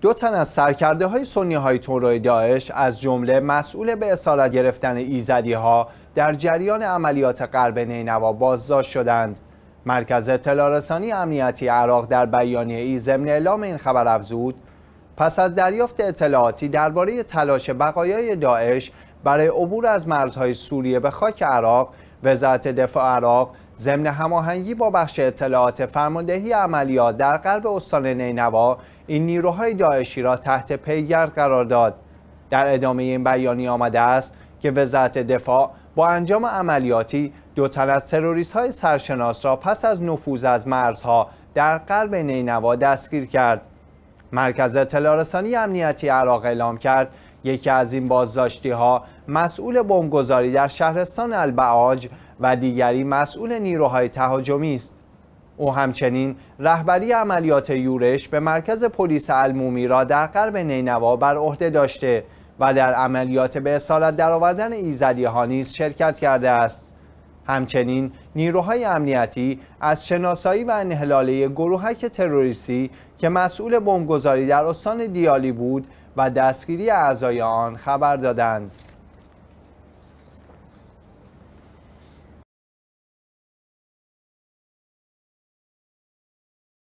دو تن از سرکرده های سنی های تورای داعش از جمله مسئول به اسارت گرفتن ایزدی ها در جریان عملیات غرب نینوا بازداشت شدند مرکز اطلاع امنیتی عراق در بیانیه ای ضمن اعلام این خبر افزود پس از دریافت اطلاعاتی درباره تلاش بقایای داعش برای عبور از مرزهای سوریه به خاک عراق وزارت دفاع عراق ضمن هماهنگی با بخش اطلاعات فرماندهی عملیات در قلب استان نینوا این نیروهای داعشی را تحت پیگرد قرار داد در ادامه این بیانیه آمده است که وزارت دفاع با انجام عملیاتی دو تن از تروریست های سرشناس را پس از نفوذ از مرزها در قلب نینوا دستگیر کرد مرکز اطلاع امنیتی عراق اعلام کرد یکی از این بازداشتی ها مسئول بمبگذاری در شهرستان البعاج و دیگری مسئول نیروهای تهاجمی است او همچنین رهبری عملیات یورش به مرکز پلیس علمومی را در غرب نینوا بر عهده داشته و در عملیات به اصالت درآوردن ایزدی ها نیز شرکت کرده است همچنین نیروهای امنیتی از شناسایی و انحلاله گروهک تروریستی که مسئول بمبگذاری در استان دیالی بود و دستگیری اعضای آن خبر دادند